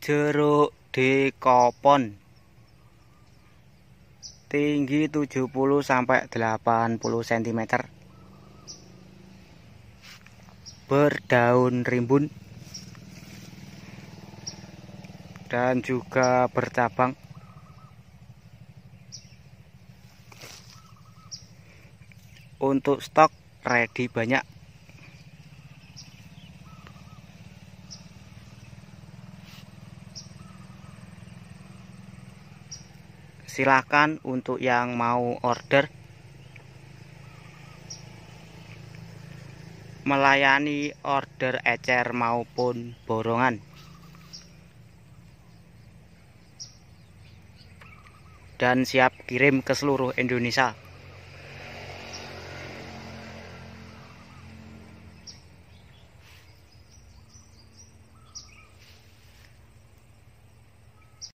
jeruk dekopon tinggi 70 sampai 80 cm berdaun rimbun dan juga bercabang untuk stok ready banyak silahkan untuk yang mau order melayani order ecer maupun borongan dan siap kirim ke seluruh Indonesia